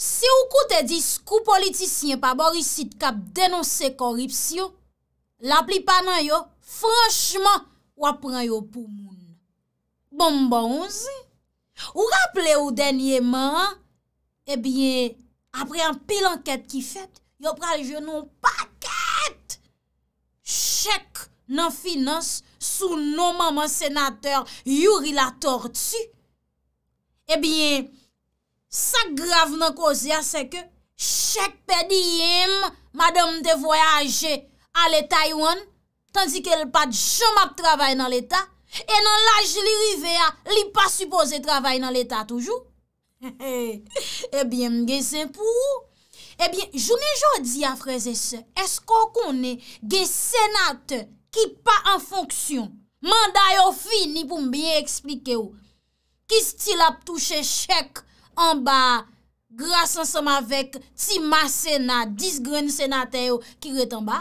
Si ou koute dis kou politisyen pa borisit kap denonse koripsyon, la pli panan yo, franchman, wap pran yo pou moun. Bonbonzi, ou raple ou denye man, ebyen, apre an pil anket ki fet, yo pran jenon paket, chek nan finans, sou nouman man senater, yuri la tortu. Ebyen, Sa grav nan kozya se ke Chek pedi yem Madame te voyaje Ale Taiwan Tanzi ke l pat jom ap travay nan l etat E nan laj li rive ya Li pa supose travay nan l etat toujou E eh bie mge sen pou E bie jounen jodi a freze se Esko konen Ge senat ki pa an fonksyon Manda yo fin Ni pou mbyen eksplike ou Kistil ap touche Chek An ba, gras ansama vek ti ma senat, dis gren senatè yo ki re tan ba,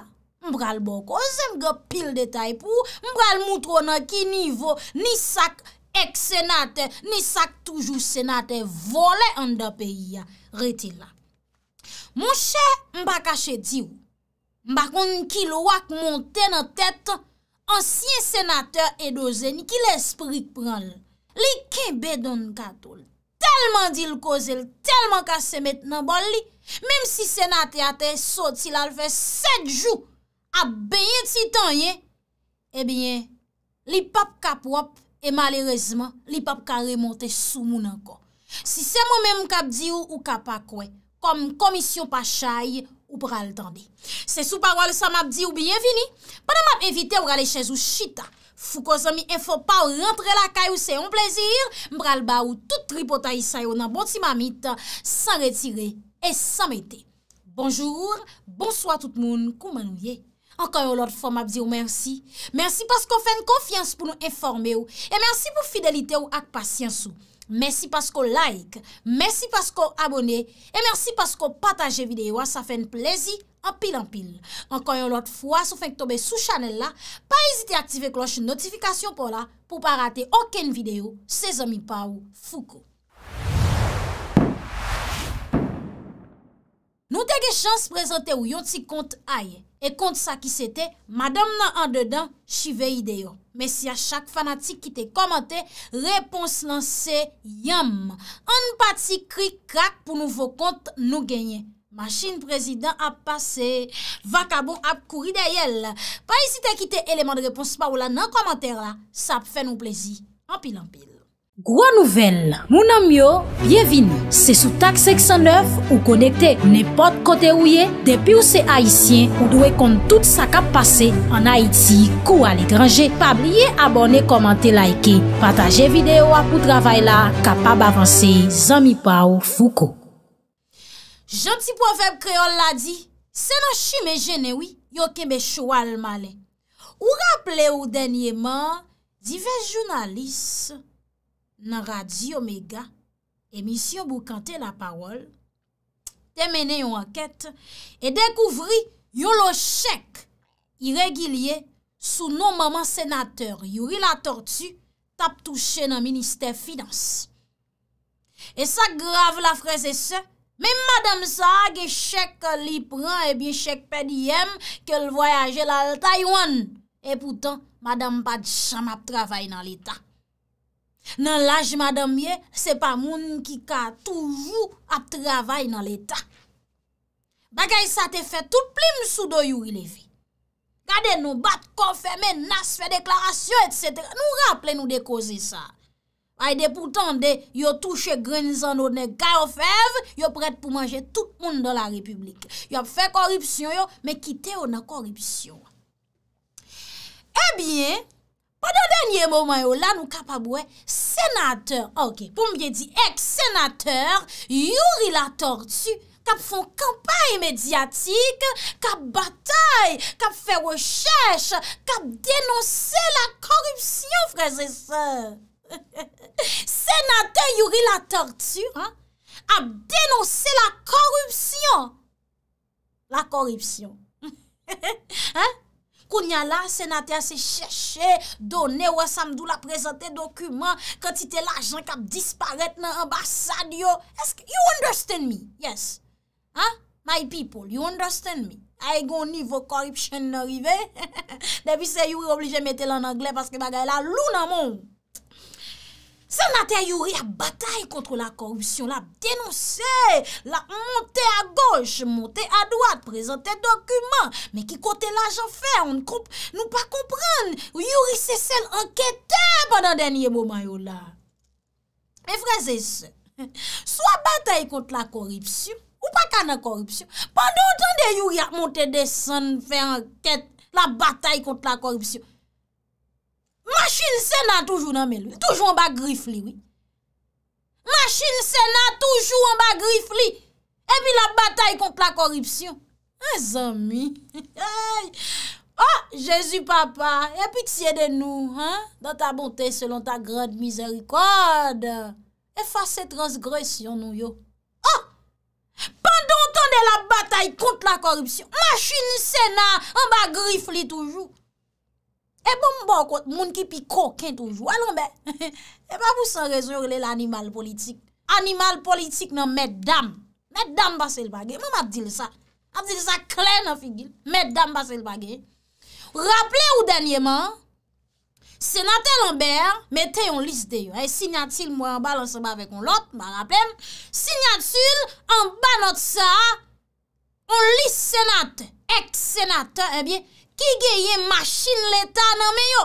mbral bon koz, mbral moutrona ki nivou, ni sak ek senatè, ni sak toujou senatè, vole an da peyi ya, re ti la. Mon chè, mba kache di ou, mba kon ki lwak monte nan tèt, ansye senatè edozen, ki lè sprik pran lè. Li kebe don katol, telman di l koze l, telman ka semet nan bol li, mem si senate ate sot si l alfe set jou ap beye titan ye, ebyen, li pap kap wap, e malerezman, li pap ka remonte sou moun ankon. Si seman mem kap di ou ou kap akwe, kom komisyon pa chay, ou pral tende. Se sou parwal sa map di ou biye vini, padan map evite ou gale chez ou chita, Fou ko zomi enfo pa ou rentre la kay ou se yon plezir, mbral ba ou tout tripotay sa yo nan boti mamit, sa retire et sa mette. Bonjour, bonsoi tout moun, koumanou ye. Ankan yo lot fom ap diyo mersi. Mersi pasko fèn konfians pou nou enforme ou, e mersi pou fidelite ou ak pasyans ou. Mersi pasko like, mersi pasko abone, e mersi pasko pataje videyo a sa fèn plezik. Anpil anpil, ankanyon lot fwa sou fek tobe sou chanel la, pa ezite aktive kloche notifikasyon pou la pou pa rate oken videyo se zomi pa ou fuko. Nou tege chans prezante ou yon ti kont aye, e kont sa ki sete, madame nan an dedan chive ideyo. Mesi a chak fanatik ki te komante, repons lan se yam. An pati kri krak pou nouvo kont nou genye. Machin prezidant ap pase, vakabon ap kouri de yel. Pa isi te kite eleman de repons pa ou la nan komantèr la, sap fè nou plezi. Ampil ampil. Gwa nouvel, moun amyo, bienvin. Se sou tak 609 ou konekte nepot kote ou ye, depi ou se Haitien ou dwe kont tout sa kap pase an Haiti kou al ekranje. Pa blye abone, komante, laike, pataje videyo ap ou travay la, kapab avanse, zami pa ou fuko. janti pofèm kreol la di, se nan chi me jenewi, yo ke me choual male. Ou rappele ou denye man, dive jounalis, nan Radio Mega, emisyon bou kante la parol, temene yon anket, e dekouvri, yon lo chek, iregiliye, sou nou maman senateur, yori la tortue, tap touche nan minister finance. E sa grav la freze se, se, Mèm madame sa a ge chèk li pran e bi chèk pedi yèm ke l voyaje lal Taywan. E poutan, madame pa chan ap travay nan l'Etat. Nan l'aj madame ye, se pa moun ki ka toujou ap travay nan l'Etat. Bagay sa te fè tout plim sou do yu ilè vi. Gade nou bat kon fè men, nas fè deklarasyon, etc. Nou rapple nou dekose sa. Ay de pou tande, yo touche grenizan ou ne gaya ou fev, yo prete pou manje tout moun do la republik. Yo ap fe koripsyon yo, me kite ou na koripsyon. E bie, padan denye mouman yo, la nou kapabwe senateur. Ok, pou mje di ek senateur, yuri la tortu, kap fon kampaye medyatik, kap batay, kap fe rechèche, kap denonse la koripsyon frezese. Senate yuri la torture A denose la korupsyon La korupsyon Kounya la, senate a se cheshe Donne ou a samdou la prezante dokumen Kwen ti te la jen kap disparet nan ambasad yo You understand me, yes My people, you understand me A yon nivou korupsyon n'orive Depi se yuri oblije mette lan angle Paske bagay la lou nan moun Sanate youri a bataye kontre la korupsyon la denonse, la monte a goche, monte a doate, prezente dokumen, men ki kote la janfer, nou pa komprende, youri se sel enkete pandan denye mouman yo la. E freze se, swa bataye kontre la korupsyon, ou pa kana korupsyon, pandan de youri a monte de san, fe enkete, la bataye kontre la korupsyon, Machin sè nan toujou nan mèl, toujou an ba grif li. Machin sè nan toujou an ba grif li. E pi la batay kont la koripsyon. E zami. Oh, jèzu papa, e pi tiè de nou, dan ta bontè selon ta grèd mizèri kòd. E fase transgresyon nou yo. Oh, pandan ton de la batay kont la koripsyon. Machin sè nan an ba grif li toujou. E pou bon, mbo kote, moun ki pi koken toujou, alon be, e ba pou sa rezon rele l'animal politik. Animal politik nan meddam. Meddam basel bagye. Mou mabdil sa, mabdil sa klen nan figil. Meddam basel bagye. Raple ou danyeman, senatel anber, mette yon lis deyo. E signatil mwa anbalan seba vek on lot, mba rappel. Signatil anbanot sa, on lis senat, ek senat, ebyen, eh Ki geye machin l'Etat nan me yo?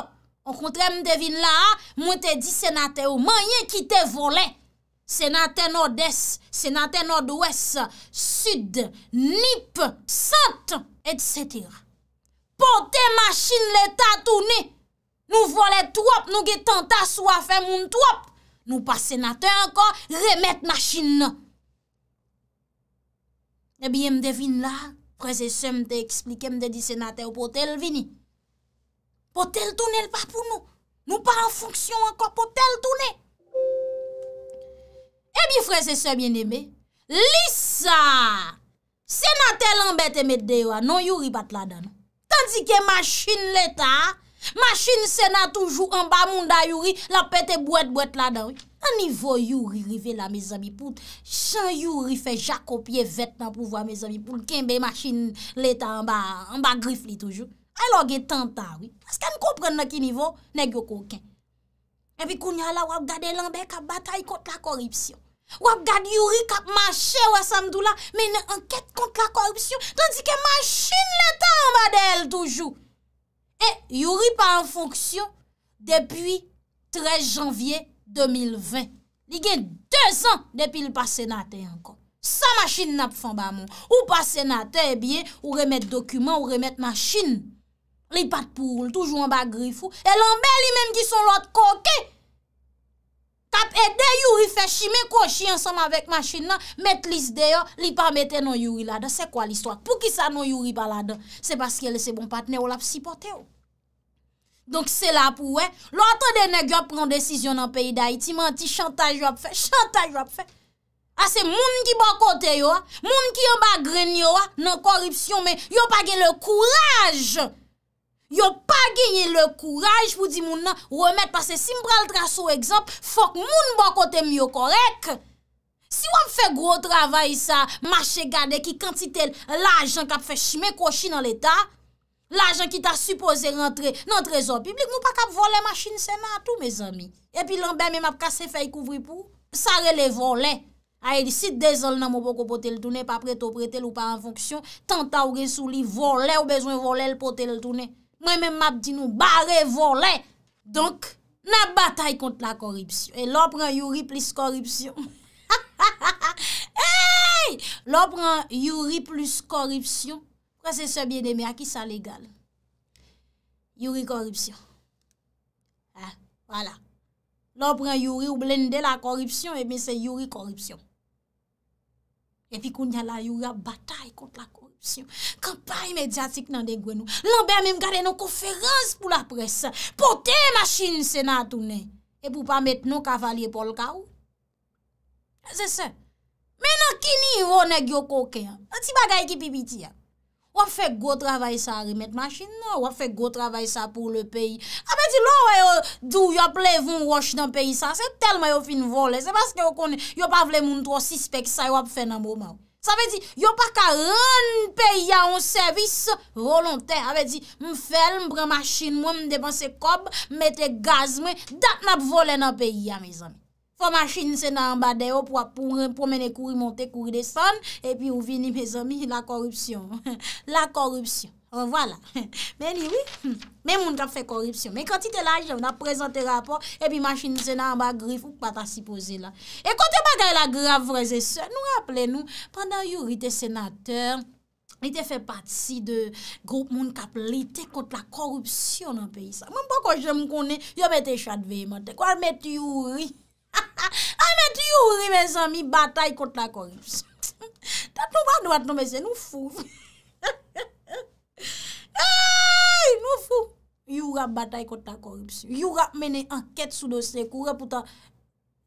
On kontre m devin la ha, mwen te di senate ou, mwen ye ki te volen. Senate nord-est, senate nord-ouest, sud, nip, sant, et setira. Pote machin l'Etat tou ne. Nou volen tou ap, nou ge tenta sou afen moun tou ap. Nou pa senate anko, remet machin nan. E eh biye m devin la ha, kwen se se m te eksplike m de di senate ou potel vini. Potel toune l pa pou nou. Nou pa an fonksyon anko potel toune. Ebi eh fwen se se m yeneme, lisa senate l anbet eme dewa, non yuri pat la dan. Tansi ke machin leta, Machin sè nan toujou an ba moun da youri la petè bwèd bwèd la dan wè. An nivou youri rive la mè zami poul, chan youri fè jakopye vèt nan pou vwa mè zami poul, kenbe machin l'Etat an ba grif li toujou. A loge tantan wè, aske an kompren nan ki nivou, ne gyo kouken. Ebi kounya la wap gade lanbe kap batay kont la koripsyon. Wap gade youri kap mache wè samdou la, men enkèt kont la koripsyon, tandike machin l'Etat an ba del toujou. E yori pa an fonksyon depi 13 janvye 2020. Lige 2 an depi l pa senate ankon. Sa masjine nap fon ba moun. Ou pa senate e eh bie ou remet dokumen ou remet masjine. Li pat pou oul toujou an ba grifou. E lanbe li menm ki son lot kokey. tap ede yuri fe chi me ko chi ansanm avek machin nan, met lis de yo, li pa mette non yuri la dan. Se kwa l'istwak? Pou ki sa non yuri pa la dan? Se baske le se bon patne yo la psipote yo. Donk se la pou we, loto de ne gyo pran desisyon an peyi da iti, man ti chantaj wap fe, chantaj wap fe. A ah, se moun ki bon kote yo, ah. moun ki yon bagren yo, ah. nan koripsyon me, yon pa gen le kouraj yo. Yo pa genye le kouraj pou di moun nan remet pa se simbra l trasou ekzamp fok moun bon kote myo korek. Si wam fe gro travay sa, mache gade ki kantitel la ajan kap fe shime koshi nan l etat, la ajan ki ta suppose rentre nan trezon publik, moun pa kap vole machine seman a tou, me zami. E pi lan bè mè map kase fe yi kouvri pou, sa rele vole. Aye di si dezol nan mou poko pote l toune, pa preto prete l ou pa an fonksyon, tan ta ou resou li vole ou bezwen vole l pote l toune. Mwen men map di nou barè, volè. Donk, nan batay kont la korripsyon. E lò pren yuri plis korripsyon. Lò pren yuri plis korripsyon. Kwa se sebyen deme a ki sa legal? Yuri korripsyon. Voilà. Lò pren yuri ou blende la korripsyon, e men se yuri korripsyon. E pi kon jan la yuri batay kont la korripsyon. Kampan imediatik nan de gwen nou, nan be mèm gade nou konferans pou la pres, pote yè machin senatounen, e pou pa met nou kavalye polka ou. E zè sen. Mè nan ki nivou ne gyo koke an, an ti bagay ki pipiti an, wap fek go travay sa remet machin nou, wap fek go travay sa pou le peyi. Ape di lou wè yò, dù yò plevoun wosh nan peyi sa, se telma yò fin vole, se baske yò konen, yò pa vle moun tro sispek sa, wap fek nan mou mou. Sa ve di, yo pa ka ren peya ou servis volontè. A ve di, m fèl m brè machin mwen m depanse kob, metè gaz mwen, dat nap vole nan peya, me zan. Fò machin se nan bade yo pou mène kouri monte, kouri desan, e pi ou vini, me zan, la korupsyon. La korupsyon. Bon, ou wala, meni wè, men moun kap fè korupsyon. Men konti te lajè, moun ap prezante rapor, epi machini se nan bagrif, ou pata si pose la. E konti bagar la grave vreze se, nou rappele nou, pandan yor ite senateur, ite fè pati de group moun kap lite konti la korupsyon nan peyi sa. Mwen bon kon jèm konen, yon mète chad veyman, kwa mète yor ri, mète yor ri, mèz anmi, batay konti la korupsyon. Tate nou va nou at nou, mèze nou fou, mèze. Eyyy, nou fou! You rap batay kote ta korupsi. You rap mene anket sou dosne kou repoutan.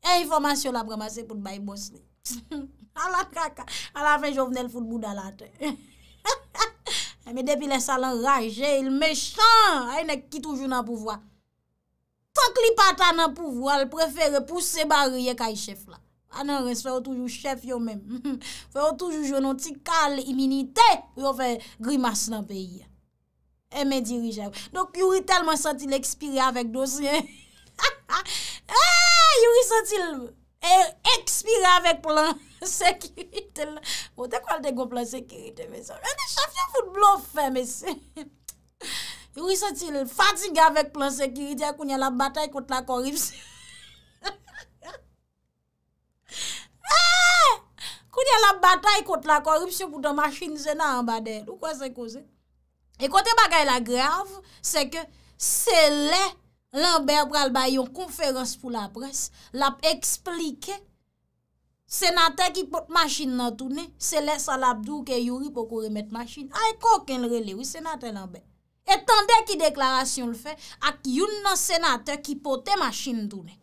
E informasyon la bramase pou te bay bosne. A la kaka, a la fin jo vene l foudbou da la te. E me depi le salan raje, il mechan. E yon ek ki toujou nan pouvoi. Tonk li patan nan pouvoi, al prefere pou se barye kay chef la. A nan res, fè ou toujou chef yon men. Fè ou toujou yon nonti kal iminite yon fè grimas nan peyi. E eh, me dirijav. Dok yuri telman sentil ekspire avèk dosyen. Eh, yuri sentil ekspire avèk plan sekirite. Mote kwa l dekou plan sekirite. Mene chafye foute blof fèmese. Yuri sentil fatiga avèk plan sekirite. A kounye la batay kote la koripsi. Kounye eh, la batay kote la koripsi. Poutan ma chine zè nan an badèl. Ou kwa se kose? E kote bagay la grave, se ke selè Lambert pral ba yon konferans pou la pres, lap eksplike, senatè ki pote machin nan toune, selè salap dou ke yori poko remet machin. Ay ah, koken rele, wè senatè Lambert. Etan de ki deklarasyon l fe, ak yon nan senatè ki pote machin toune,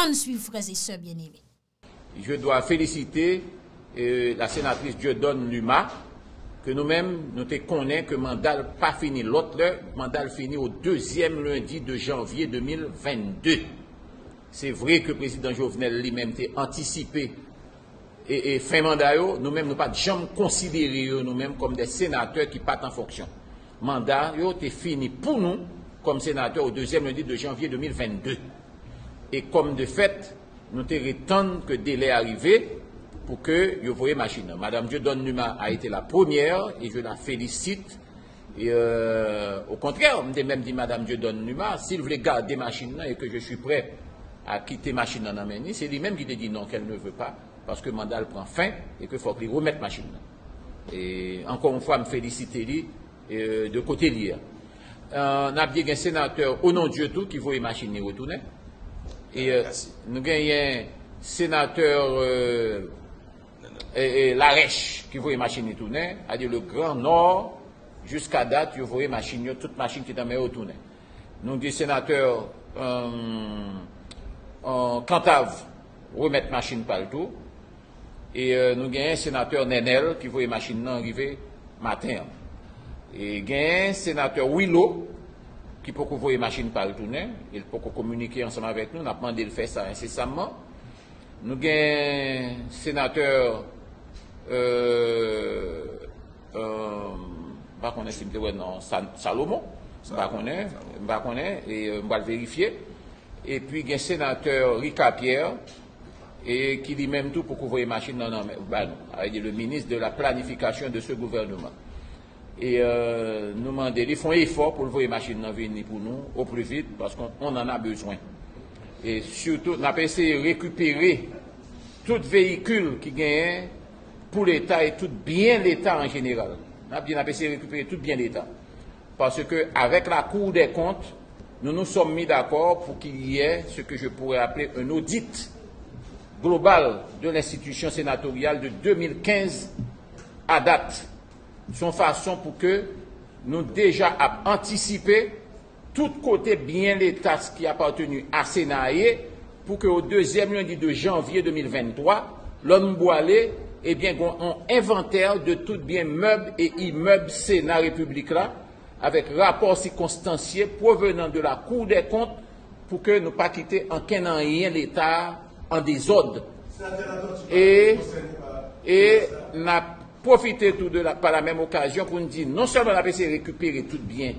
an swi freze se bienive. Je dois feliciter euh, la senatrice Jeudonne Numa, nous-mêmes, nous te connaissons que le n'est pas fini l'autre, le mandat fini au deuxième lundi de janvier 2022. C'est vrai que le président Jovenel lui-même t'a anticipé et, et fin mandat, nous-mêmes, nous pas jamais considéré nous-mêmes comme des sénateurs qui partent en fonction. Mandat, est fini pour nous comme sénateur au deuxième lundi de janvier 2022. Et comme de fait, nous te que délai arrivé, pour que vous voyez machine. Madame donne Numa a été la première et je la félicite. Et euh, au contraire, je même dit Madame donne Numa, s'il voulait garder machine et que je suis prêt à quitter machine en c'est lui-même qui te dit non, qu'elle ne veut pas, parce que mandat prend fin et qu'il faut qu'il remette machine. Et encore une fois, me féliciter lui euh, de côté de on a bien un sénateur au nom de Dieu tout qui voulait machine retourner. Et euh, nous avons un sénateur et, et l'arèche qui voyait machine tourner, à dire le Grand Nord, jusqu'à date, vous voyez machine, toute machine qui est en de tourner. Nous dit sénateur euh, euh Cantave, remettre machine partout Et euh, nous avons un sénateur Nenel qui voyait machine arriver matin. Et gagne un sénateur Willow qui peut voyer machine partout le Il peut communiquer ensemble avec nous. nous avons demandé de faire ça incessamment. Nous avons un sénateur, euh, euh, bah, Salomon, je ne pas et je euh, va le vérifier. Et puis, il un sénateur, Ricapierre, Pierre, et qui dit même tout pour couvrir les machines. Non, non, bah, ah, il est le ministre de la planification de ce gouvernement. Et nous demandons, ils font effort pour vous voyer machine dans pour nous, au plus vite, parce qu'on en a besoin et surtout, on a essayé de récupérer tout véhicule qui gagne pour l'État et tout bien l'État en général. On a essayé de récupérer tout bien l'État. Parce que avec la Cour des comptes, nous nous sommes mis d'accord pour qu'il y ait ce que je pourrais appeler un audit global de l'institution sénatoriale de 2015 à date. Son façon pour que nous déjà anticiper tout bien bien l'État qui appartenu à Senaye pour que au deuxième lundi de janvier 2023, l'homme nous et eh inventaire de tout bien meubles et immeubles sénat République là, avec rapport circonstancié provenant de la Cour des Comptes, pour que nous ne quitter en qu'un an rien l'État en désordre. Et et na profité tout de la, par la même occasion pour nous dire non la récupérer récupérer tout bien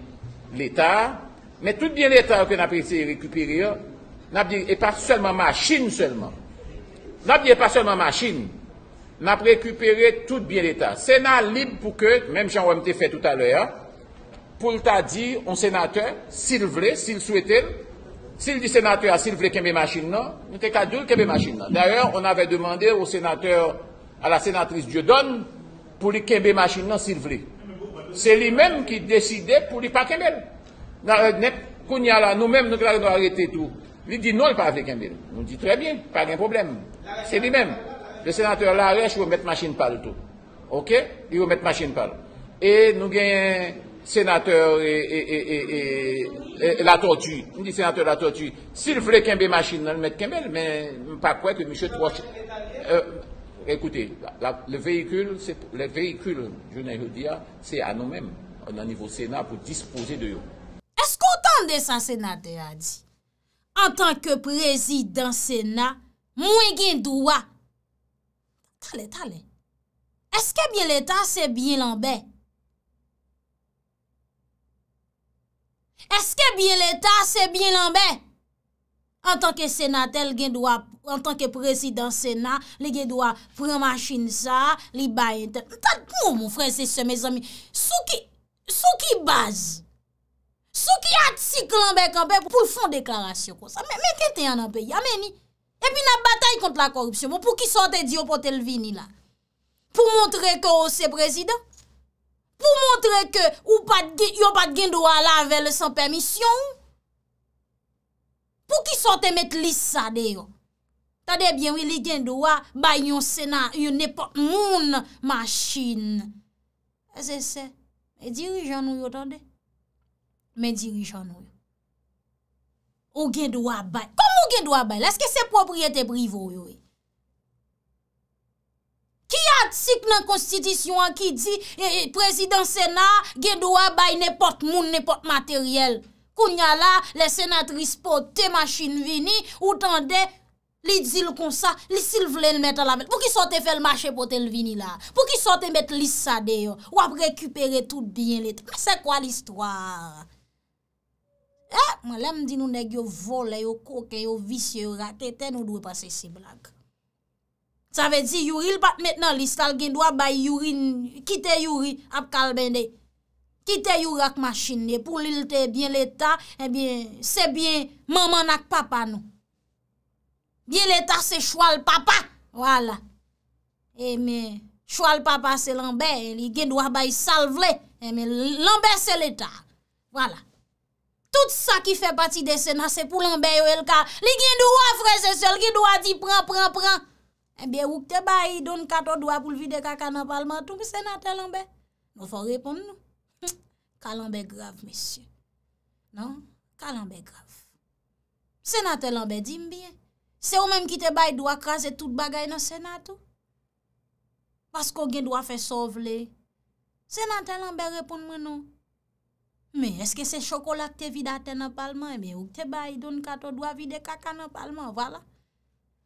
l'État, Men tout biye l'Etat ke nap reise y rekuperi yo, nap diye, e pa selman ma chine selman. Nap diye, e pa selman ma chine, nap non, rekuperi tout biye l'Etat. Sena li pou ke, menm chan wèm te fe tout alè ya, pou l'ta di on senateur, sil vle, sil souetel, sil di senateur a sil vle kembe ma chine nan, nou te kadou, kembe ma chine nan. D'ailleurs, on avè demande au senateur, a la senatrice Diodone, pou li kembe ma chine nan sil vle. Se li menm ki deside pou li pa kembe lè. Nèp euh, koun ya la, nou mèm nou kare nou arete tout. Li di nou l pa vle kembèl. Nou di tre bie, pa gen problem. Se li mèm. Le sénateur la areche, ou mèt machine pal tout. Ok? Ou mèt machine pal. E nou gen sénateur e, e, e, la tortue. Nou di sénateur la tortue. Si l vle kembè machine nan mèt kembèl, mèm pa kwek ou mèche troche. Ekouté, le veyikul, le veyikul, jounen yo diya, se a nou mèm nan nivou sénat pou dispose de yo. Eskou tan de sa senatè a di? An tan ke prezidant senat, mwen gen dwa. Tale tale. Eske bi l'etat se bi l'anbe? Eske bi l'etat se bi l'anbe? An tan ke senatè, gen dwa, an tan ke prezidant senat, li gen dwa prema chine sa, li bayen te. Tad pou moun frese se me zami. Sou ki, sou ki bazi? Atik lan bek an bek pou yon fon deklarasyon kon sa. Mè kènte yon an peyi? Amè ni. E pi nan batay kont la korupsyon. Mè bon, pou ki sote diyo pote l vini la? Pou montre ke o se prezident? Pou montre ke yon pat gen do a lavel san permisyon? Pou ki sote met lis sa deyo? Tade bien wili gen do a bay yon sena yon nepo moun machin. E se se. E dirijan nou yon tande? men dirijan nou. Ou gen do a bay. Kom ou gen do a bay? Lè seke se propriété privou yoy. E? Ki atik nan konstitisyon ki di, e, e, prezident senat, gen do a bay nepot moun, nepot materyel. Kounya la, le senatris po te machin vini, ou tan de, li di l kon sa, li sil vle l met ala men. Pou ki sote fè l machin po te l vini la? Pou ki sote met lisa de yo? Ou ap rekupere tout diyen l etat? Mè se kwa l istwa? A, a, a. Eh, mwen lem di nou neg yo vole, yo koke, yo visye, yo rate, ten nou dwe pase si blag. Sa ve di, yuri l pat met nan listal gen dwa bay yuri, kite yuri ap kalbende. Kite yuri ak masjine, pou li l te, bien l eta, eh se bien maman ak papa nou. Bien l eta se chwa l papa, wala. Eme, chwa l papa se lanbe, gen dwa bay salvele, eme, eh lanbe se l eta, wala. Tout sa ki fe pati de Sena se pou lambe yo el ka. Li gen do a freze sel, gen do a di pran pran pran. E eh biye wouk te bayi don katon do a pou vide ka kanan palman tou mi Sena tel lambe. Mou fò repon nou. Hm, Kalambe grav, mesye. Non? Kalambe grav. Sena tel lambe di mbiye. Se ou menm ki te bayi do a krase tout bagay nan Sena tou. Pas ko gen do a fe sovle. Sena tel lambe repon moun nou. Me, eske se chokolak te vide ate nan palman? Eme, ouk te bayi don kato do avide kaka nan palman? Vala.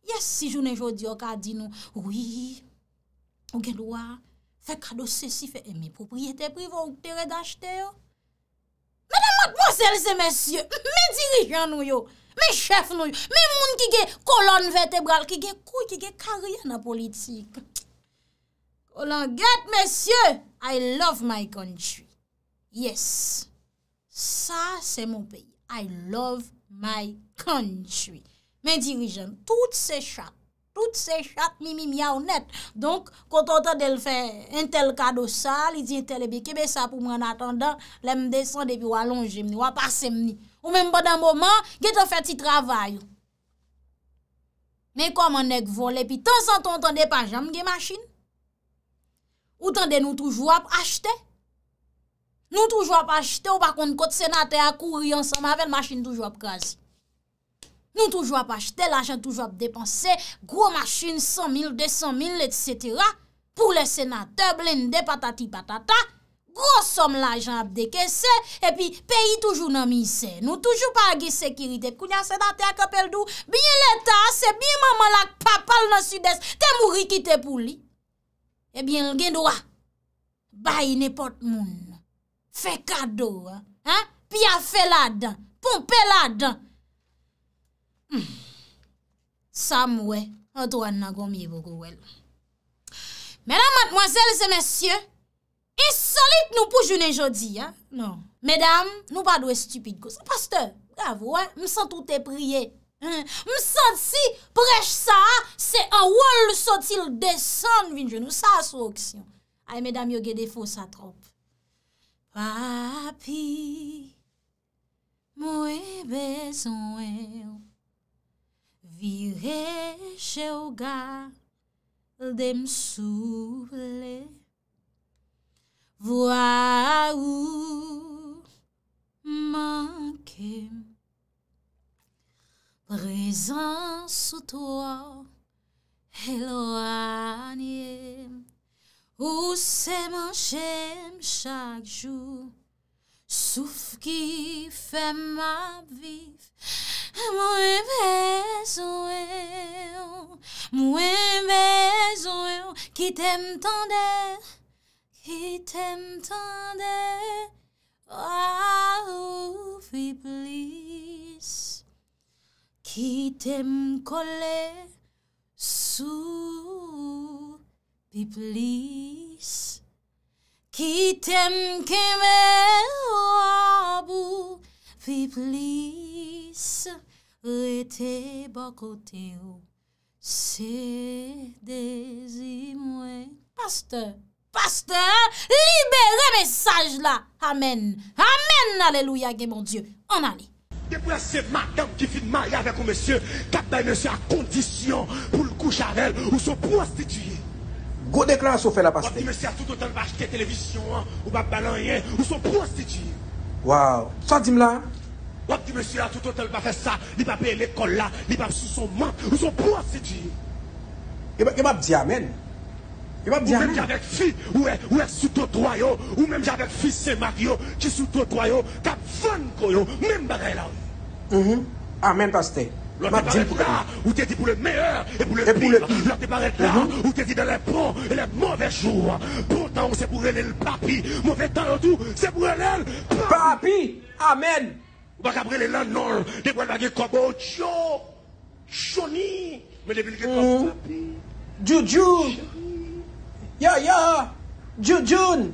Yes, si jounen jodi yo ka di nou. Oui. Ou gen lwa. Fe kado se si fe. Eme, propriyete privo ouk te redajte yo? Medan matbo sel se, mesye. Me dirijan nou yo. Me chef nou yo. Me moun ki ge kolon vertebral, ki ge kou, ki ge karyan na politik. O lan get, mesye. I love my country. Yes. Sa se moun peyi, I love my country. Men dirijen, tout se chat, tout se chat, mimimi ya ou net. Donk, koto ta del fe, entel kado sa, li di entelebe, kebe sa pou mwen atanda, lem desan depi walanje mni, wapase mni. Ou men mbada mboma, ge te fe ti travay. Men koman nek vole, pi tan san ton de pa jam ge masin. Ou tan de nou touj wap achete. Nou toujwa pa chete ou pa kont kote senate a kouri ansan, mavel, masjine toujwa pa kazi. Nou toujwa pa chete, l'ajan toujwa pa depanse, gro masjine 100.000, 200.000, et cetera, pou le senate, blende, patati, patata, gro som l'ajan ap dekese, epi, peyi toujwa nan mi se. Nou toujwa pa agi sekirite, kounya senate a kapel dou, biye l'eta ase, biye maman lak papal nan sudeste, te mouri kite pou li. Ebyen, eh gen do a, bayi nepot moun, Fè kado, an? Pi a fè la dan. Ponpe la dan. Hmm. Sam wè. An tou an nan gomye vokou wè. Mèdam matmwazèl zè mèsyè. E solit nou poujounen jodi, an? Non. Mèdam, nou pa dwe stupide kous. A pasteur. Bravo, an? Mè san toutè priye. Mè hmm. san si prej sa, se an wòl sotil desan vinjè nou sa sou aksyon. Ay mèdam yo gè defo sa tronk. Papi, mou e bezon e ou, vire che ou ga dem sou le, vwa ou manke, prezan sou to a helo anye, Ou se manjèm chak jou Souf ki fèm ap viv Mwen bezwe Mwen bezwe Ki tem tendè Ki tem tendè A ah, ou fi plis Ki tem kole Souf Fi plis, ki tem keme wabou. Fi plis, rete bokote ou. Se dezi mwen. Pasteur, pasteur, libere mesaj la. Amen, amen, aleluya gen bon dieu. On ane. Gepou la sef madame ki fi de mayade akou monsye. Kat day monsye akondisyon pou l koucharel ou sou prostituye. Gros au fait la pasteur. Vous à tout autant acheter télévision, hein, ou pas rien, ou sont prostituées. Waouh. Ça dit là. Vous dit monsieur, tout autant pas faire ça, il pas payer l'école là, il pas sous son manque, ou sont prostituées. Il m'a dit Amen. Il m'a dit Ou même avec fille, ou est sous ton toit, ou même avec fils c'est Mario, qui sous ton toit, qui a 20 même bagarre là. Mm-hmm. Amen, pasteur. Mathilde pour là où t'es dit pour le meilleur et pour le et pire. Pour le pire. Là, là mhm. où t'es dit dans les bons et les mauvais jours. Pourtant c'est pour elle le papi. Mauvais temps, tout, c'est pour elle le papi. Amen. Ou pas qu'après les landes, non. Des fois, il y a comme oh, Joe, Johnny. Mais depuis que tu mhm. papi. Juju. Yo, yo. Jujun.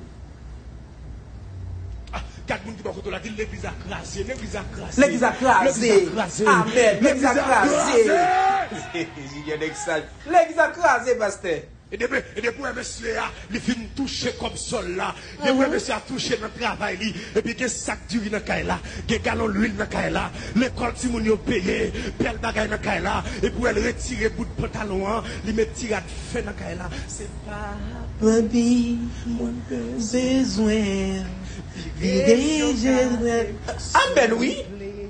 Kat moun ki mokoto la di ah, ah bon? ah, le bizakrasi, le bizakrasi Le bizakrasi Le bizakrasi Le bizakrasi Le bizakrasi Baste E debè, e debè mè sè a li film touche kom sol la E debè mè sè a touche mè travay li E pi gen sak diwi nan kay la Gen galon loun nan kay la Mè kol ti moun yo peye Pèl bagay nan kay la E pou el retire bout potalon an Li mè tirat fè nan kay la Se pa pa bi moun ke zezouen Ambe noui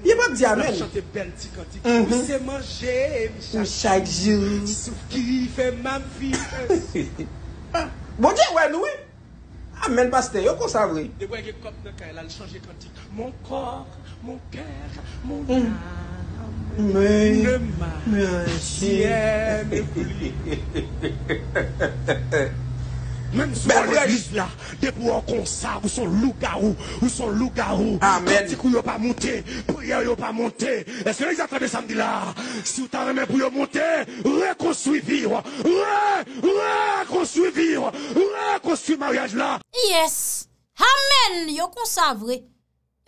Yè bak di amè nou Mou chak joun Mou chak joun Mou chak joun Mou chak joun Mou chak joun Mou chak joun Men sou an lesbis la, de pou an konsav ou son loup garou, ou son loup garou. Amen. Peti kou yo pa monte, pou ye yo pa monte, eske li atrade samdi la. Si ou ta remen pou yo monte, re-konsuvi, re-konsuvi, re-konsuvi mariage la. Yes. Amen. Yo konsavre.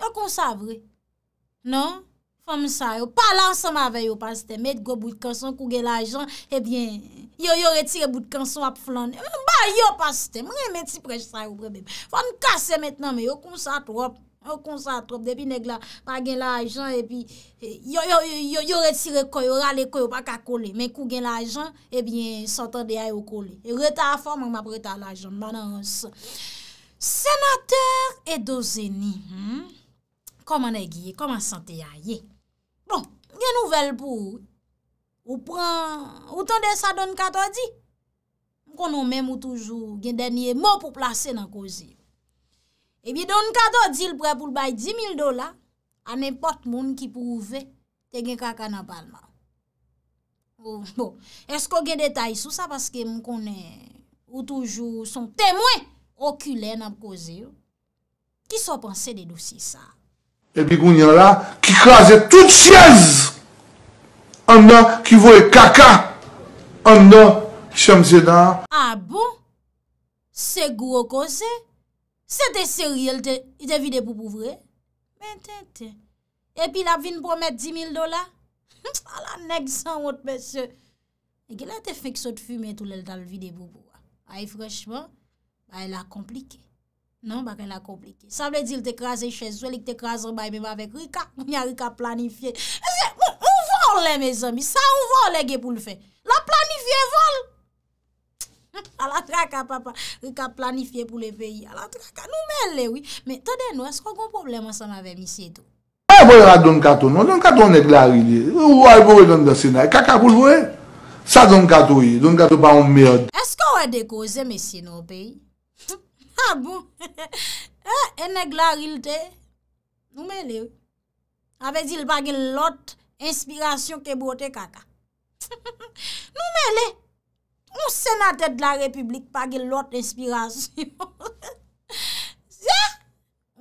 Yo konsavre. Non? Palan sa ma ve yo pasite Met go bout kan son kou gen la ajan Ebyen eh yo yo retire bout kan son ap flan euh, Ba yo pasite Mwen meti prej sa yo brebe Fwa n kase metnan me yo konsa trop Depi neg la pa gen la ajan Ebyen yo yo yo yo Yo retire koyo rale koyo pa ka kole Men kou gen la ajan ebyen Sotan de a yo kole Retar fwa man ap retar la ajan Senatèr e dozeni Koman e giye Koman sante ya ye Gen nouvel pou ou, ou pran, ou tan de sa don kato di, mkonon men mou toujou gen denye mou pou plase nan koze yo. Ebi don kato di lpre pou lbay 10.000 dola, anen pot moun ki pou ouve, te gen kaka nan palman. Bon, bon. esko gen detay sou sa, paske mkonon mou toujou son temwen okule nan koze yo, ki sou panse de dou si sa? Ebi goun ya la, ki kaze tout siyez. An nan ki voye kaka. An nan ki chamze dan. A bon, se gouro kon se, se te seri el te vide pou pouvre. Men ten ten. E pi la vin promet 10.000 dola. A la nek san wot mese. E gwen la te fèk sot fume tout lèl dal vide pouvre. A yi frechman, a yi la komplike. Nan, bakan la komplekte. Sa vle di l te krasen chez, zwe lik te krasen bay me vavek. Rika, moun ya rika planifiye. E moun vol le me zami, sa moun vol le ge pou l fe. La planifiye vol. A la traka papa, rika planifiye pou le peyi. A la traka, nou men le wii. Men, tade nou, esko goun probleman sa mave misi eto? A voye la donkato nou, donkato ne klari li. Ou a voye donkato sinay, kaka pou l vwe? Sa donkato yi, donkato ba ou mmerd. Esko wè dekoze mesi nou peyi? Ha ah, bon, ene eh, e glarilte, nou menle, ave zil bagil lot inspirasyon ke bote kata. Nou menle, nou senatèd la republik bagil lot inspirasyon.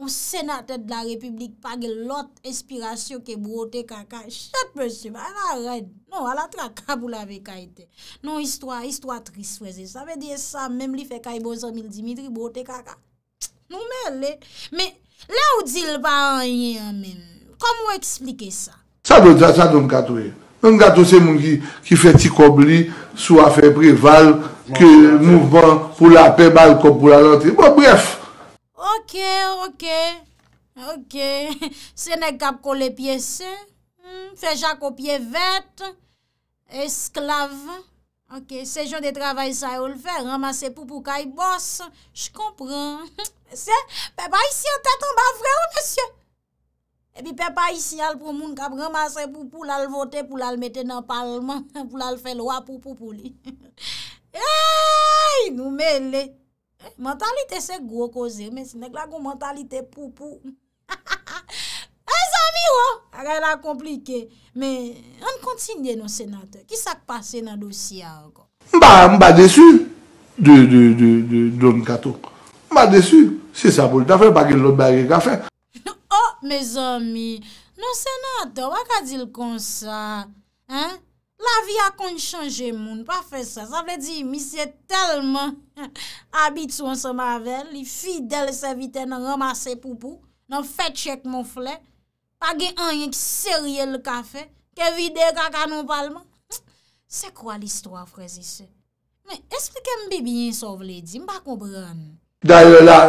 Ou senatèd la republik page lot espirasyon ke brote kaka, chè prese, mè, ala red. Non, ala trakab ou la vekaitè. Non, histwa, histwa tris fweze. Sa mè diye sa, mèm li fè kaj bon son min Dimitri, brote kaka. Non, mè, lè. Mè, lè ou di l'ba anye anmen. Kom wè eksplike sa? Sa do dja sa don katwe. Don katwe se moun ki fè ti kobli, sou a fè preval, ke non, mouvman pou la pebal, kom pou la lante. Bon bref. Ok, ok, ok, se ne kap kole piye se, hmm, feja kopye vet, esklav, ok, se joun de travay sa ou l fe, ramase pou pou ka y bosse, j kompran. Se, pe pa isi an tete an ba vre ou, monsye? E bi pe pa isi al pou moun kap ramase pou pou lal vote pou lal mette nan palman, pou lal fe lwa pou pou pou li. Ay, nou me le! Mentalite se gwo kouze, men se neg lagou mentalite pou pou. Ha zami wè, a gay la komplike. Men an kontsinde yon senater, ki sak pa sena dosya wè. Mba, mba desu, de, de, de, de, de, don kato. Mba desu, se sa polita fè, pa kene lò bagè kafè. Ho, oh, me zami, non senater, wakadil kon sa? Hein? La vi akonde chanje moun, pa fe sa. Sa vle di, mi se telman abitou an se mavel, li fidel se vite nan ramase poupou, nan fetche k mon fle, pa gen an yon ki serye l kafe, ke vide kaka nan palman. Se kwa l istwa, frezi se? Men, espeke m bebi yon so vle di, m pa kompran. Da yon la,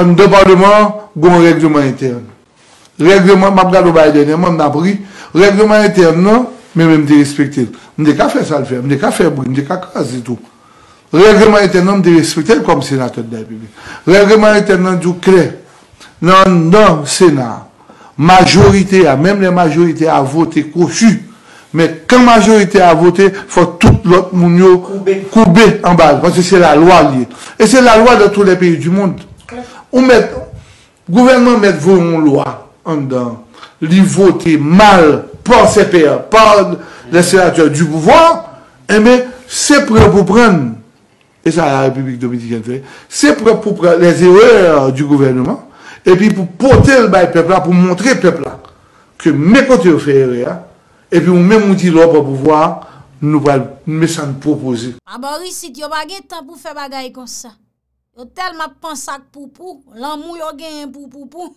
an depan deman, goun regjouman eten. Regjouman, m ap gado bay dene, m an dapri, regjouman eten nou, m de ka fè sa l fè, m de ka fè m, m de ka kaze du. Reglement eten nan m de respètèl kom senatòl derbibè. Reglement eten nan djou kre, nan nan senat, majorité, mèm le majorité a voté koufû, mèm kè majorité a voté, fò tout l'ot moun yo koubè an bag, fò se se la loi liye. Et se la loi de tout le pays du monde. Gouvernement mette vou yon loi an dan, li voté mal an. Par CPE, par les sénateurs du pouvoir, et eh mais c'est prêt pour prendre, et ça la République Dominicaine fait, c'est prêt pour prendre les erreurs du gouvernement, et puis pour porter le bail peuple-là, pour montrer le peuple-là, que mes côtés ont fait erreur, et puis on met mon petit l'or pour pouvoir nous ah faire mes chans de proposer. Aba oui, si t'y as bagay, t'as pas fait bagay comme ça. T'as tellement pensé à Poupou, l'amour y a gagné Poupou Poupou,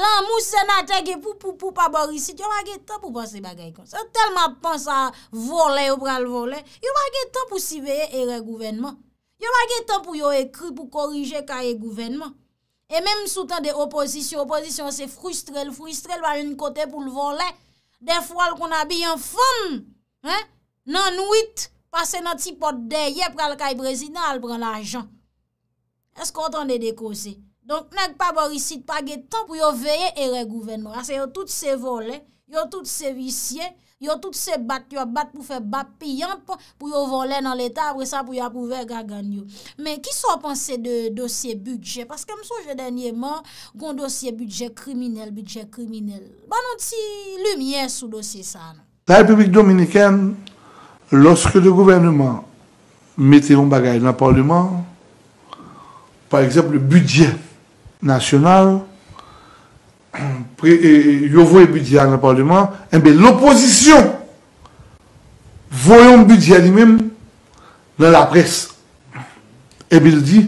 lan mou senate gen pou pou pou pa borisit yo wak gen tan pou panse bagay kon se telman panse a volen yo wak gen tan pou siveye ere gouvenman yo wak gen tan pou yo ekri pou korije kare gouvenman e menm sou tan de oposisyon oposisyon se frustrel frustrel ba yon kote pou l volen defwal kon abi yon fom nan wit pase nan ti pot deye pral kare brezid nan al pran l ajan eskou otan de dekose Donk nek pa borisit, pa getan pou yo veye ere gouvenman. Ase yo tout se vole, yo tout se visye, yo tout se bat, yo bat pou fe bat piyamp, pou yo vole nan l'Etat, apre sa pou yo pouve gagan yo. Men, ki son panse de dosye budget? Paske mso je denye man, kon dosye budget kriminelle, budget kriminelle. Banon ti lumiye sou dosye sa. Non? La Republike Dominikène, loske le gouvenman mette yon bagaje nan parliment, par exemple le budget, nasyonal, yo voye bidye an apaliman, enbe eh l'oposisyon voyon bidye li mem nan la pres. Enbe li di,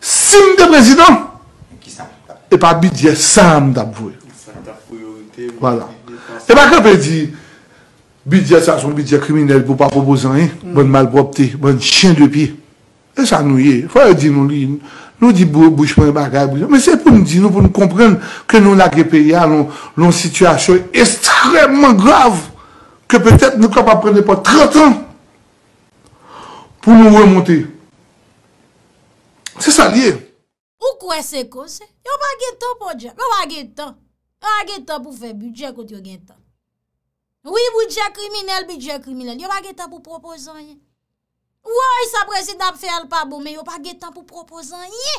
sim de prezident, epa bidye sam dap voye. Epa kèp e di, bidye sa son bidye krimine pou pa pou bozan, bon malpropte, bon chien de pi. E sa nouye. Foye di nou li... Nou di boujman, bagay, boujman. Men se pou nou di nou pou nou komprende ke nou la gripe ya, nou situasyon estremman grav ke petèt nou kap ap prene pou 30 an pou nou remonte. Se sa liye. Ou kwe se kose? Yo wagen tan pou diya? Yo wagen tan? Yo wagen tan pou fe budye konti yo wagen tan? Ou yi budye kriminel, budye kriminel? Yo wagen tan pou propozanyen? Woy sa prezidap fè al pabou, mè yo pa gè tan pou propozan yè.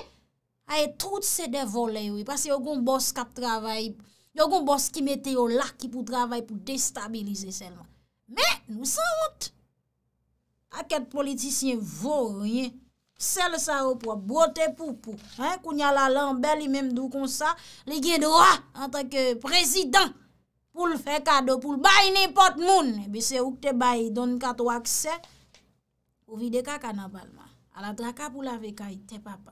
Aè, tout se devolè yo, pasè yo goun bos kap travay, yo goun bos ki metè yo laki pou travay, pou destabilize selman. Mè, nou san wot. A kèd politisyen vò riyen, sel sa wop wap, bote pou pou, kou nyal alan beli mèm dou kon sa, li gen drwa an tak prezidant, pou l fè kado, pou l bay nipot moun. E bè se wok te bay, don kat wak se, Ou vide kaka nan balman, ala draka pou la vekay te papa.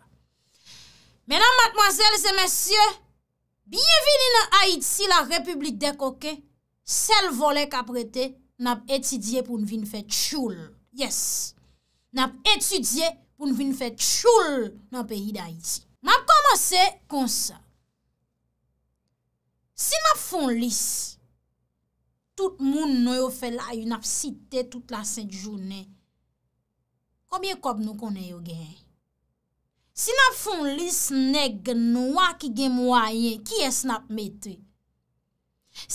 Menan matmozèl se mèsyè, biye vini nan Haiti la republik de koke, sel vole kaprete, nap etidye pou nvin fè choul. Yes, nap etidye pou nvin fè choul nan peyi d'Haiti. Map komanse konsa, si nap fon lis, tout moun nou yo fè la yu nap site tout la sè jounè, Koubyen kop nou konen yo gen? Si nap fon lis neg noua ki gen mwayen, ki es nap mette?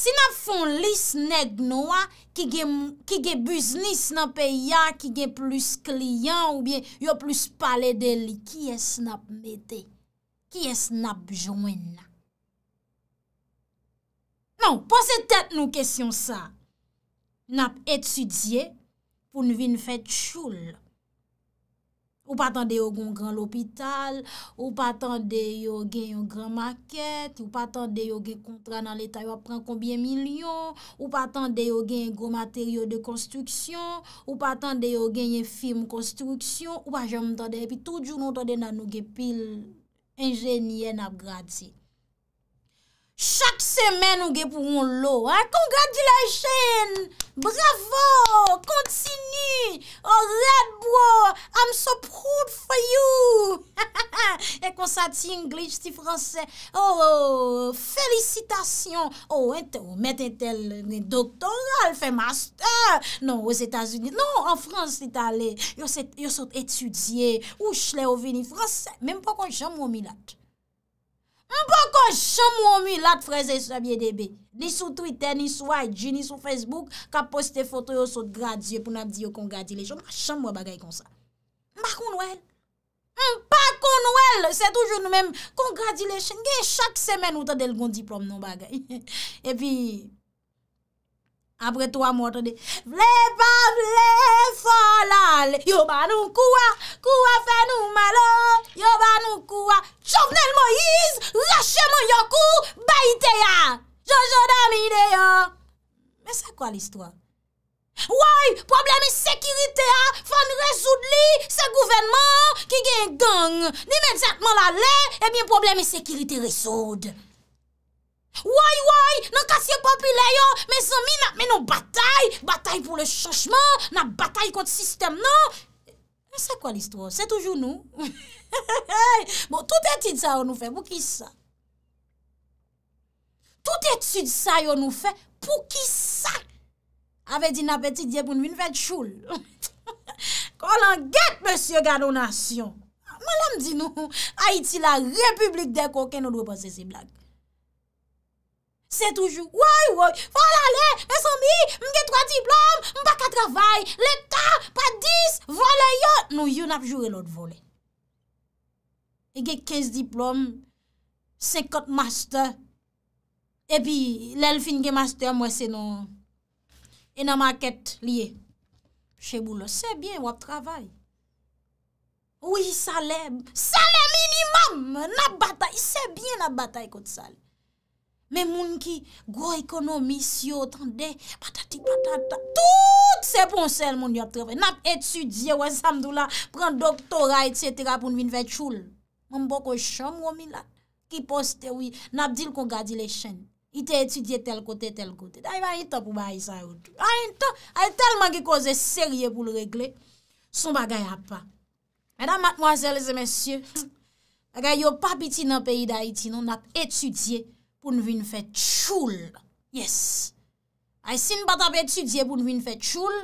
Si nap fon lis neg noua ki gen biznis nan peya, ki gen plus kliyan ou bien yo plus pale deli, ki es nap mette? Ki es nap jwen nan? Non, pos etet nou kesyon sa. Nap etudye pou nou vin fèd choul. Ou pa tan de yo gen yon gran lopital, ou pa tan de yo gen yon gran maket, ou pa tan de yo gen kontra nan l'Etat yo apren konbyen milyon, ou pa tan de yo gen yon gran materyo de konstruksyon, ou pa tan de yo gen yon firm konstruksyon, ou pa jan mwen tan de, epi toujou nou tan de nan nou gen pil enjenyen ap grad zi. Chak semen ou ge pou moun lo, ha, kongat di la jen, bravo, kontini, orad oh, bo, am so proud for you, ha, ha, ha, e konsa ti English, ti Fransè, o, oh, o, felicitasyon, oh, o, ente, ou met ente doktoral, fe master, non, ou Etats-Unis, non, en Frans, itale, yo sot etudye, ou chle ou veni Fransè, menm pou kon jom ou milat. Mpo kon chanm wou mi la te freze sou sa biede be. Ni sou Twitter, ni sou WhatsApp, ni sou Facebook, ka poste foto yo sou gradye pou nan di yo kongradilechon. Mpa chanm wou bagay kon sa. Mpa kon wou el. Mpa kon wou el. Se toujou nou menm kongradilechon. Nge chak semen ou ta del gon diplom non bagay. E pi... Apre to a mwotre de, vle pa vle, fa la le, yo ba nou kou a, kou a fe nou malo, yo ba nou kou a, tchovnel mo yiz, rache mwen yo kou, bayi te ya, jojo dami de yo. Men sa kwa l'histoire? Woy, probleme sekirite a, fan rezoud li, se gouvenman ki gen gang, ni men zetman la le, ebyen eh probleme sekirite rezoud. Woy, woy, nan kasyen papilè yo, men son mi nan, men nou batay, batay pou le chachman, nan batay konti sistem, nan. Nan e, se kwa l'istwo, se toujou nou. Bon, tout etude sa yo nou fe, pou ki sa? Tout etude sa yo nou fe, pou ki sa? Avedi nan peti diye pou nou vinvechoul. Kon lan get, monsie Gado Nasyon. Malam di nou, Haiti la republik de koke, nou dwe posese blag. Se toujou, woy woy, fwa lale, e sanbi, mge 3 diplom, mbaka travay, leta, pa 10, vole yot, nou yon ap jure lot vole. Ege 15 diplom, 50 master, epi lelfin non. gen master mwese nou, ena market liye. Cheboulo, se bien wap travay. Ou yi saleb, saleb minimum, nap batay, se bien nap batay kote saleb. men moun ki gwo ekonomi si yo tan de, patati patata, tout se ponsel moun yo treve, nap etudye wè samdou la, pren doktorat et se terapoun vin vechoul, moun bok wè chanm wè mi la, ki poste wè, nap dil kongadi le chen, ite etudye tel kote, tel kote, da yon a yon to pou ba a yon sa yon tou, a yon to, a yon tel man ki kose serye pou lè regle, son bagay ap pa. Mèdam matmoazèlè zè mèsyè, agay yo papiti nan peyi da iti nou, nap etudye, pou nou vin fè tchoul. Yes. A y sin bat ap etudye pou nou vin fè tchoul,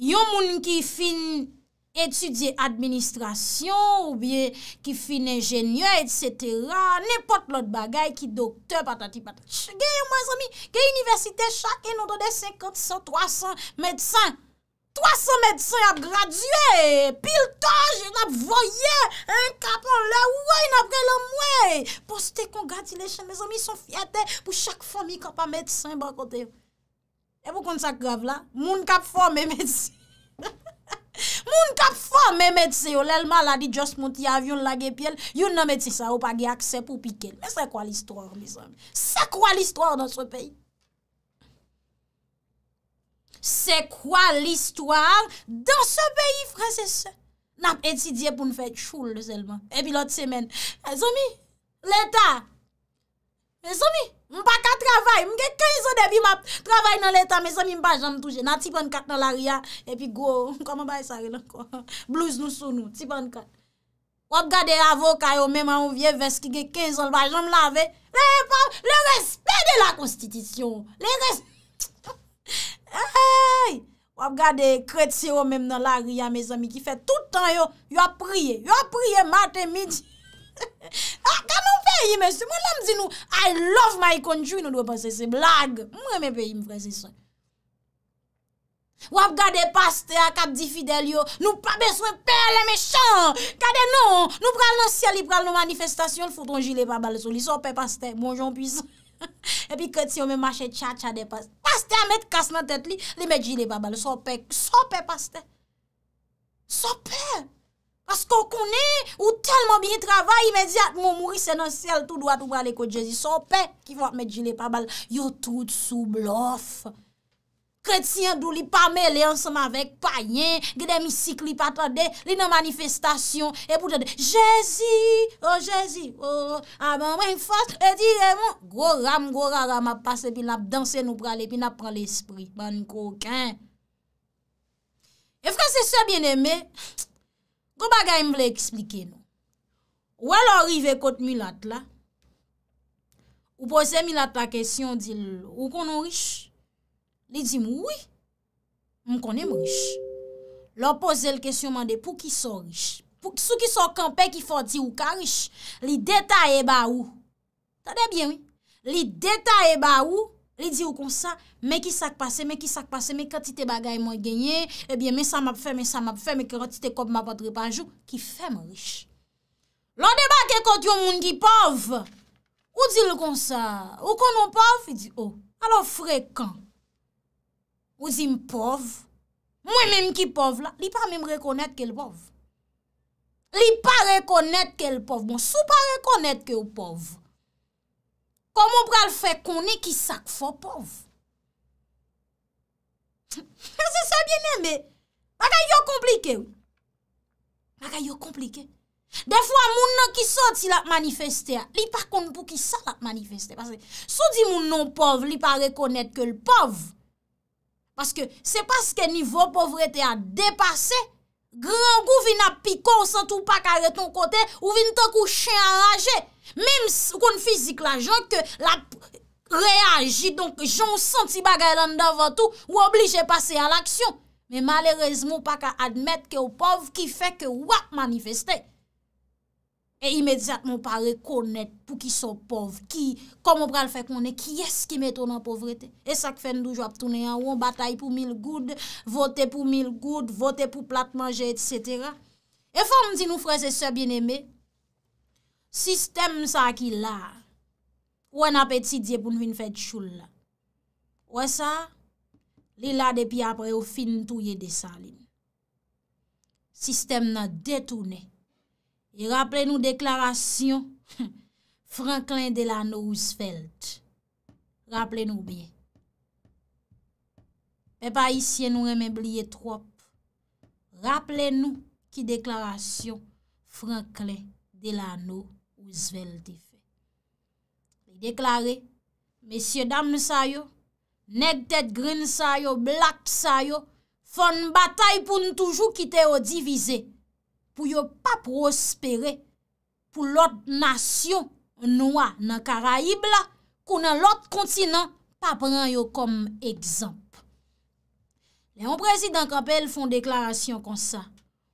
yon moun ki fin etudye administrasyon, ou biye ki fin enjenye, etc., nepot lot bagay ki doktor, patati patati. Ge yon moun zami, ge yon universite, chake nou do de 50, 100, 300 medsan. 300 medsen ap graduye, pil to jen ap voyye, un kapon le woy napre le mwoy. Poste kongati leshen, me zon mi son fiyate, pou chak fwa mi kap a medsen bakote. E pou konti sak grav la, moun kap fwa me medse. Moun kap fwa me medse yo, lel oh, maladi just moun ti avyon lage piel, yon nan medse sa ou pa ge akse pou pikel. Mè se kwa l istor, me zon? Se kwa l istor dans se pey? Se kwa l'histoire do se peyi franse se? Nap etidye pou n'fè choul de selman. Ebi lot semen. E zomi, l'Etat, e zomi, mbaka travay, mge kenzon epi mbap travay nan l'Etat, me zomi mbajan touje, nan tipon kat nan l'aria, epi go, kama bay saril anko, blouz nou sou nou, tipon kat. Wap gade avokay ou mèman ou vie vès ki ge kenzon mbajan mbavè, le respe de la konstitisyon. Le respe... Ay, wap gade kredse yo menm nan la ria me zami ki fe toutan yo, yo apriye, yo apriye maten midi. A, ah, kan nou fe yi mese, mwen lèm zin nou, I love my country, nou dwe panse se blag. Mwen mè pe yi mwen fe se son. Wap gade paste a kap di fidel yo, nou pa beswe pe le me chan. Kade nou, nou pral nan siali, pral nan manifestasyon, l fouton jile pa balesou, l sope paste, bonjon pwisan. E pi ket si yo me mache tcha tcha de paste, paste a met kase nan tet li, li me jile babal, sope, sope paste, sope, as kon konen, ou telman biye travay, imediat moun mouri se nan sel, tout doit ouvra le kote jezi, sope, ki vwa me jile babal, yo tout sou blof. Kretiyan dou li pa mele anseman vek payen, gede misik li patade, li nan manifestasyon, epou jade, Jezi, o Jezi, o, a mwen fos, e di, oh oh, e eh, mwen, gwo ram, gwo rara mapase, pi nap danse nou prale, pi nap prale espri, ban kouken. E fwa se se bieneme, gwo bagay m vle eksplike nou. Ou alo rive kote mi lat la, ou pose mi lat la kesyon, ou konon riche, Li di m woui, m konen m wish. Lò pose l kesyon mande pou ki so wish. Sou ki so kampe ki foti ou ka wish, li detaye ba wou. Tade bien, li detaye ba wou, li di ou konsa, me ki sak pase, me ki sak pase, me katite bagay mwen genye, ebyen me sa map fe, me sa map fe, me kerantite kop ma patre panjou, ki fe m wish. Lò deba kekot yon moun ki pov, ou di l konsa, ou konon pov, ou konon pov, alo frekant. Ou zim pov, mwen menm ki pov la, li pa menm rekonet ke l pov. Li pa rekonet ke l pov, mwen bon, sou pa rekonet ke l pov. Kwa moun pral fe konen ki sak fo pov. Mwen se sa bien eme, mwen ka yon komplike. Mwen ka yon komplike. Defwa moun nan ki sot si la manifestè, li pa konen pou ki sa la manifestè. Sou di moun nan pov, li pa rekonet ke l pov. Parce que c'est pas ce que niveau pauvreté a dépassé, grand go vin a piko ou sentou pa kare ton kote ou vin te kou chen a raje. Même kon fizik la jok, la reagi, donc j'en senti bagay lan davantou ou oblige à passer à l'action. Mais malheureusement, pa ka admette que ou pauv qui fait que ou a manifesté. E imedjatman pa rekonet pou ki son pov, ki, komopral fek mounen, ki esk ki meton an povrete. E sak fen nou jwa ptounen an, wou batay pou mil goud, vote pou mil goud, vote pou plat manje, etc. E fwam di nou fre se se bin eme, sistem sa ki la, wou an apetidye pou nou vin fet choul la. Wou sa, li la depi apre ou fin touye de salin. Sistem nan detounen, E rappele nou deklarasyon Franklin Delano Roosevelt. Rappele nou byen. Pe pa isye nou reme blye trop. Rappele nou ki deklarasyon Franklin Delano Roosevelt e fe. E deklare, Mesye dam sa yo, Neg tet grin sa yo, Blak sa yo, Fon batay pou nou toujou kite o divizey. pou yo pa prospere pou lot nasyon noua nan Karaib la, kou nan lot kontinan pa pran yo kom ekzamp. Le yon prezident kapel fon deklarasyon kon sa,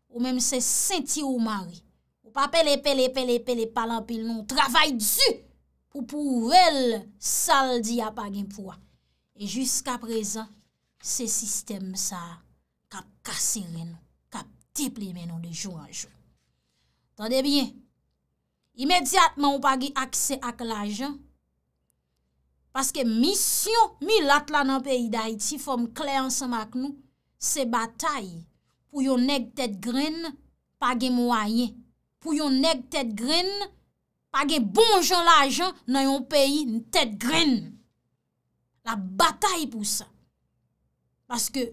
ou menm se senti ou mari, ou pa pele pele pele pele palan pil non, travay dsu pou pouvel sal di apagin pouwa. E jiska prezan se sistem sa kap kase renou. teple menon de joun an joun. Tande bien, imediatman ou pa ge akse ak la jan, paske misyon mi lat lan an peyi da iti, fòm kle ansan mak nou, se batay pou yon nek tet gren, pa ge mwa ye, pou yon nek tet gren, pa ge bon jan la jan, nan yon peyi tet gren. La batay pou sa. Paske,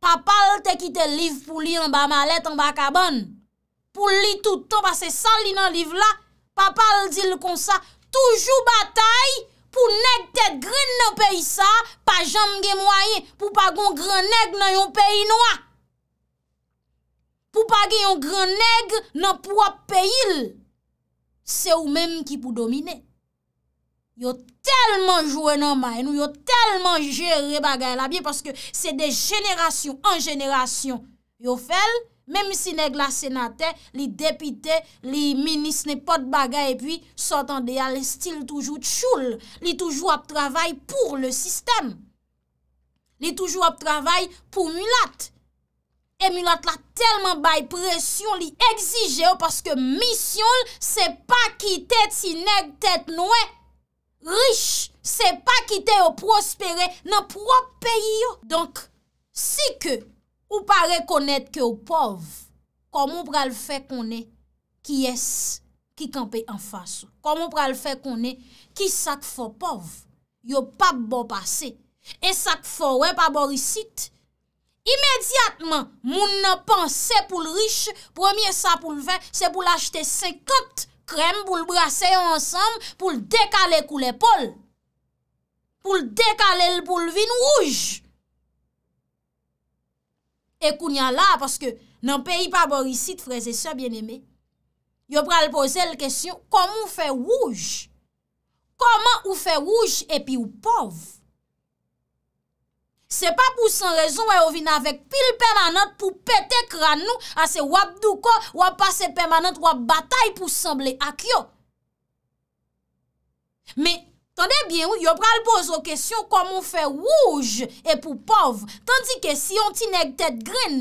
Pa pal te kite liv pou li an ba malet an ba kabon. Po li toutan pa se san li nan liv la, pa pal dil kon sa. Toujou batay pou neg te grin nan peyi sa, pa jam gen mwayen pou pa gen yon gren neg nan yon peyi noa. Po pa gen yon gren neg nan pou ap peyi l, se ou menm ki pou domine. yo telman jowe nan mayen ou yo telman jere bagay la biye paske se de jenerasyon an jenerasyon yo fel, mem si neg la senate, li depite, li minis ne pot bagay e pi sotan de alestil toujou tchoul, li toujou ap travay pou le sistem, li toujou ap travay pou mulat, e mulat la telman bay presyon li exije ou paske misyon se pa ki tete si neg tete noue, Rish se pa kite yo prospere nan prok peyi yo. Donk, si ke ou pa rekonet ke yo pov, komon pral fe konen ki yes ki kampe an faso. Komon pral fe konen ki sak fo pov yo pa bo pase. E sak fo we pa bo risit. Imediatman, moun nan pan se pou l riche, premye sa pou l vè, se pou l achete se kote. krem pou l brase yon ansanm pou l dekale kou l epol, pou l dekale l pou l vin wouj. E kou nyan la, paske nan peyi pa bor isi te freze se bien eme, yo pral pose l kesyon, komon ou fe wouj? Koman ou fe wouj epi ou pov? Se pa pou san rezon yo vin avek pil permanant pou pete kran nou ase wap duko, wap pase permanant, wap batay pou sanble ak yo. Me, tande bien yo, yo pral bozo kesyon koman fe wouj e pou pov, tandi ke si yon ti neg tet grin,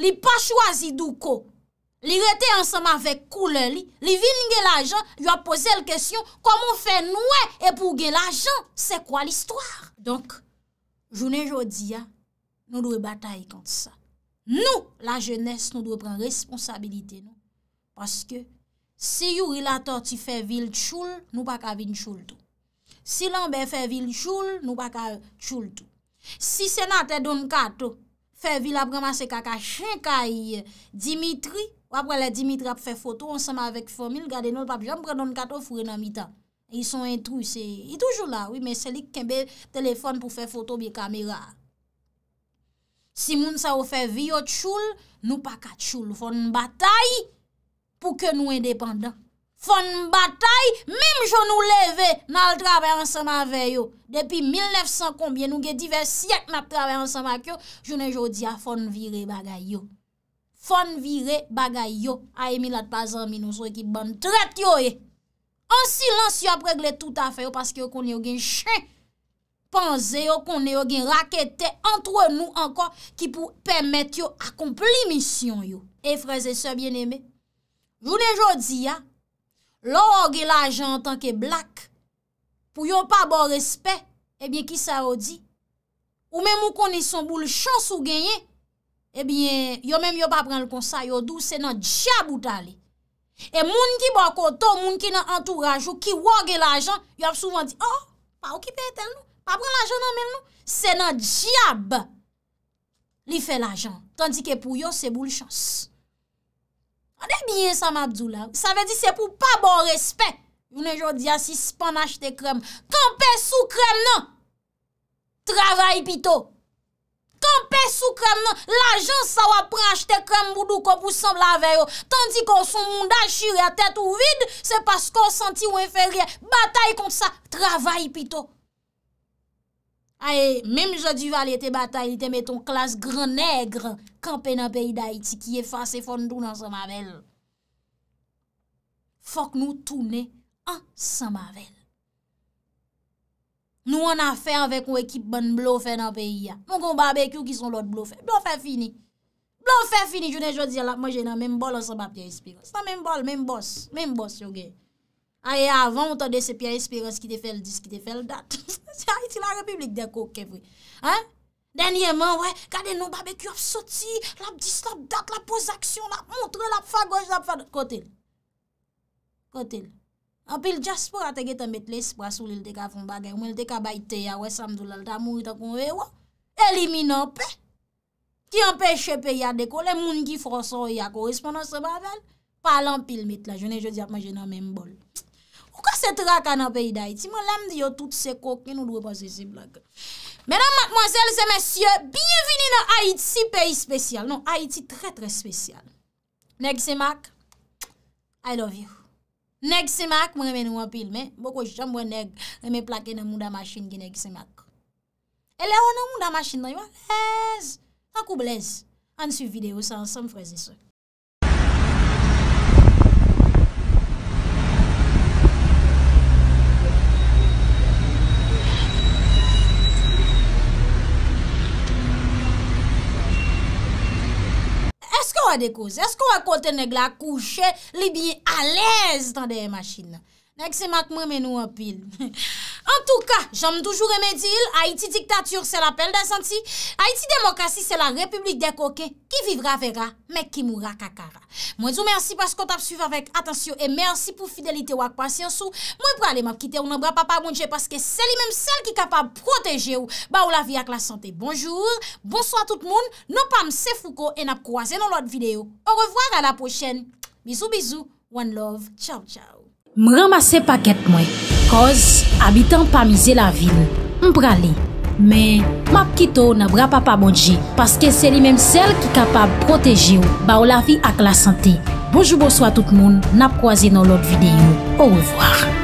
li pa chwazi duko, li rete ansama vek koule li, li vin gen la jan, yo apose l kesyon koman fe noue e pou gen la jan. Se kwa l istwar? Donk. Jounen jodi ya, nou dwe batay kont sa. Nou la jenes nou dwe pran responsabilite nou. Paske si yu relator ti fe vil tchoul, nou pa ka vin tchoul tou. Si lanbe fe vil tchoul, nou pa ka tchoul tou. Si senate don kato, fe vil ap remase kaka chen kaye Dimitri, wap wale Dimitri ap fe foto ansama vek fomil, gade nou pap jom pre don kato fure nan mita. Y son introu, se y toujou la. Oui, men selik kembe telefon pou fè foto bi kamera. Si moun sa ou fè vi yo tchoul, nou pa ka tchoul. Fon batay pou ke nou indépendant. Fon batay, mim joun nou leve nan l trabe ansama veyo. Depi 1900 konbien, nou gen divers siyak nan trabe ansama kyo, jounen joun di a fon vire bagay yo. Fon vire bagay yo. A emilat pazan mi nou sou e ki ban tret yo e. An silans yo ap regle tout a fe yo Paske yo konen yo gen chen Panze yo konen yo gen rakete Antre nou ankon Ki pou pemet yo akompli misyon yo E freze se bieneme Jounen jodi ya Loro gen laje an tanke blak Pou yon pa bo respet Ebyen eh ki sa o di Ou men mou konen son bou eh Le chans ou genye Ebyen yon men mou pa pren le konsa Yon dou se nan diabouta li E moun ki bwa koto, moun ki nan entouraj ou ki wage l ajan, yo ap souvan di, oh, pa ou ki pe etel nou? Pa pren l ajan nan men nou? Se nan djiab li fe l ajan. Tanti ke pou yo se bou l chans. An de biye sa mabdou la? Sa ve di se pou pa bon respet. Voune jo di a si span achete krem. Kan pe sou krem nan, travay pito. Kampè sou krem nan, la jans sa wap prach te krem boudou ko pou semb la veyo. Tanti kon son moun da chire a tèt ou vide, se pas kon senti ou en fè rie. Bataï kont sa, travay pito. Aè, mèm jò di vali te bataï, te met ton klas grand nègre. Kampè nan peyi da iti ki e fase fondou nan semavel. Fok nou toune an semavel. Nou an a fè avèk ou ekip ban blo fè nan peyi ya. Moun kon barbekyou ki son lot blo fè. Blo fè fini. Blo fè fini. Jounen jò di alap mò jè nan mèm bol an sa bap Pia Espiros. Nan mèm bol, mèm bos. Mèm bos yon gen. A ye avan mò tò de se Pia Espiros ki te fè l'dis, ki te fè l'dat. Si a iti la republik de kò kevri. Ha? Dènyèman wè, kade nou barbekyou ap soti, l'ap dis, l'ap dat, l'ap pos aksyon, l'ap montre, l'ap fagosh, l'ap fagosh. Kote lè. Anpil jaspo ratege te met le espras ou li l deka fon bagay. Ou mi l deka bayte ya we samdoulal. Ta mou ita konwe yo. Eliminan pe. Ki anpeche pe ya deko. Le moun ki fronsan ya korrespondans se bavel. Palan pil met la. Je ne je di apman je nan men bol. Ou ka se traka nan pe iday ti. Man lam di yo tout se kok. Ne nou dwe pase se blage. Menan matmonsel se monsye. Bienveni nan Haiti. Si peyi spesyal. Non, Haiti tre tre spesyal. Negi se mak. I love you. Nèk semak mwen men wapil men. Boko jom wè nèk, mwen plake nan moun da masin genèk semak. E le ou nan moun da masin nan yon, lèz. Takou blèz. An su videyo sa, ansan m freze se. Esko wakote neg la kouche li biye alez tan deye masjin nan? Ek se mak mwen menou apil. En tou ka, jom toujou remedi il, Haiti diktatur se la pel da zanti, Haiti demokrasi se la republik de koke, ki vivra vera, me ki moura kakara. Mwen sou mersi paskot ap suyve avèk, atansyo e mersi pou fidelite wak pasyansou, mwen pralè map kite ou nan bra papa mounje paske seli menm sel ki kapab proteje ou ba ou la vi ak la sante. Bonjou, bonsoy tout moun, nou pam se fouko en ap kouaze nan lot videyo. Ou revoar an ap pochèn. Bizou, bizou, one love, chow, chow. M ramase paket mwen, koz abitan pa mize la vil, m pra li. Men, map kito nan bra pa pa modji, paske se li menm sel ki kapab proteji ou, ba ou la vi ak la sante. Bojoubo swa tout moun, nap kwa zi nan lot videyo. Ou revoar.